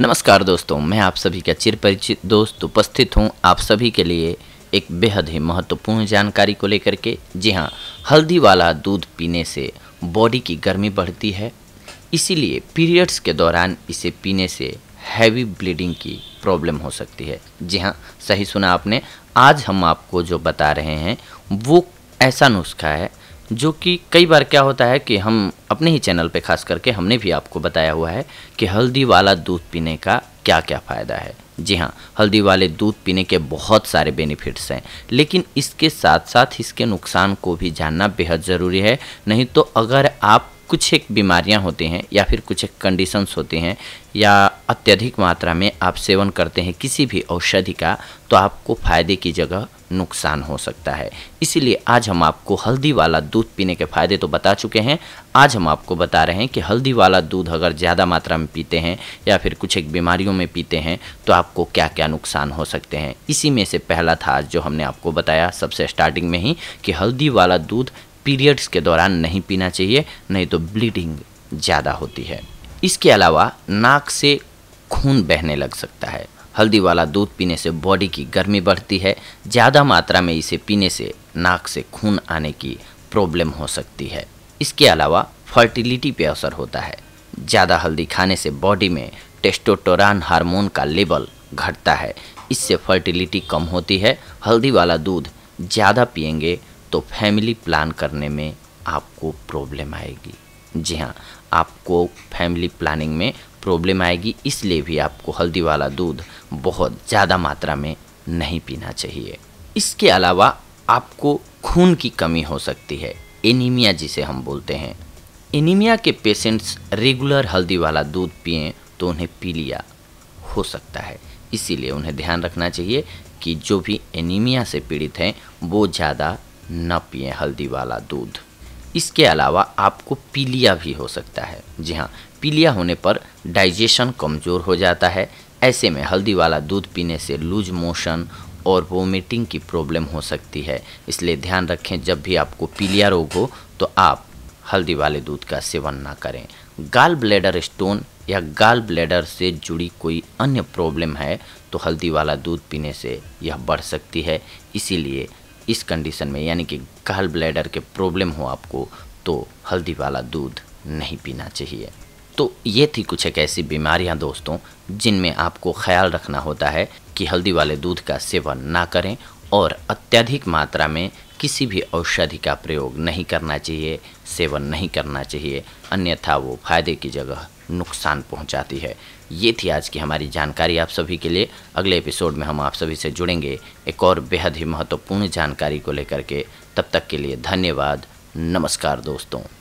नमस्कार दोस्तों मैं आप सभी का चिर परिचित दोस्त उपस्थित हूँ आप सभी के लिए एक बेहद ही महत्वपूर्ण जानकारी को लेकर के जी हाँ हल्दी वाला दूध पीने से बॉडी की गर्मी बढ़ती है इसीलिए पीरियड्स के दौरान इसे पीने से हैवी ब्लीडिंग की प्रॉब्लम हो सकती है जी हाँ सही सुना आपने आज हम आपको जो बता रहे हैं वो ऐसा नुस्खा है जो कि कई बार क्या होता है कि हम अपने ही चैनल पे खास करके हमने भी आपको बताया हुआ है कि हल्दी वाला दूध पीने का क्या क्या फ़ायदा है जी हाँ हल्दी वाले दूध पीने के बहुत सारे बेनिफिट्स हैं लेकिन इसके साथ साथ इसके नुकसान को भी जानना बेहद ज़रूरी है नहीं तो अगर आप कुछ एक बीमारियां होती हैं या फिर कुछ एक कंडीशंस होते हैं या अत्यधिक मात्रा में आप सेवन करते हैं किसी भी औषधि का तो आपको फ़ायदे की जगह नुकसान हो सकता है इसीलिए आज हम आपको हल्दी वाला दूध पीने के फ़ायदे तो बता चुके हैं आज हम आपको बता रहे हैं कि हल्दी वाला दूध अगर ज़्यादा मात्रा में पीते हैं या फिर कुछ एक बीमारियों में पीते हैं तो आपको क्या क्या नुकसान हो सकते हैं इसी में से पहला था आज जो हमने आपको बताया सबसे स्टार्टिंग में ही कि हल्दी वाला दूध पीरियड्स के दौरान नहीं पीना चाहिए नहीं तो ब्लीडिंग ज़्यादा होती है इसके अलावा नाक से खून बहने लग सकता है हल्दी वाला दूध पीने से बॉडी की गर्मी बढ़ती है ज़्यादा मात्रा में इसे पीने से नाक से खून आने की प्रॉब्लम हो सकती है इसके अलावा फर्टिलिटी पे असर होता है ज़्यादा हल्दी खाने से बॉडी में टेस्टोटोरान हार्मोन का लेवल घटता है इससे फर्टिलिटी कम होती है हल्दी वाला दूध ज़्यादा पियेंगे तो फैमिली प्लान करने में आपको प्रॉब्लम आएगी जी हाँ आपको फैमिली प्लानिंग में प्रॉब्लम आएगी इसलिए भी आपको हल्दी वाला दूध बहुत ज़्यादा मात्रा में नहीं पीना चाहिए इसके अलावा आपको खून की कमी हो सकती है एनीमिया जिसे हम बोलते हैं एनीमिया के पेशेंट्स रेगुलर हल्दी वाला दूध पिए तो उन्हें पीलिया हो सकता है इसीलिए उन्हें ध्यान रखना चाहिए कि जो भी एनीमिया से पीड़ित हैं वो ज़्यादा न पिए हल्दी वाला दूध इसके अलावा आपको पीलिया भी हो सकता है जी हाँ पीलिया होने पर डाइजेशन कमज़ोर हो जाता है ऐसे में हल्दी वाला दूध पीने से लूज मोशन और वोमिटिंग की प्रॉब्लम हो सकती है इसलिए ध्यान रखें जब भी आपको पीलिया रोग हो तो आप हल्दी वाले दूध का सेवन ना करें गाल ब्लेडर स्टोन या गाल ब्लेडर से जुड़ी कोई अन्य प्रॉब्लम है तो हल्दी वाला दूध पीने से यह बढ़ सकती है इसीलिए इस कंडीशन में यानी कि गल ब्लैडर के प्रॉब्लम हो आपको तो हल्दी वाला दूध नहीं पीना चाहिए तो ये थी कुछ एक ऐसी बीमारियां दोस्तों जिनमें आपको ख्याल रखना होता है कि हल्दी वाले दूध का सेवन ना करें और अत्यधिक मात्रा में किसी भी औषधि का प्रयोग नहीं करना चाहिए सेवन नहीं करना चाहिए अन्यथा वो फायदे की जगह नुकसान पहुंचाती है ये थी आज की हमारी जानकारी आप सभी के लिए अगले एपिसोड में हम आप सभी से जुड़ेंगे एक और बेहद ही महत्वपूर्ण जानकारी को लेकर के तब तक के लिए धन्यवाद नमस्कार दोस्तों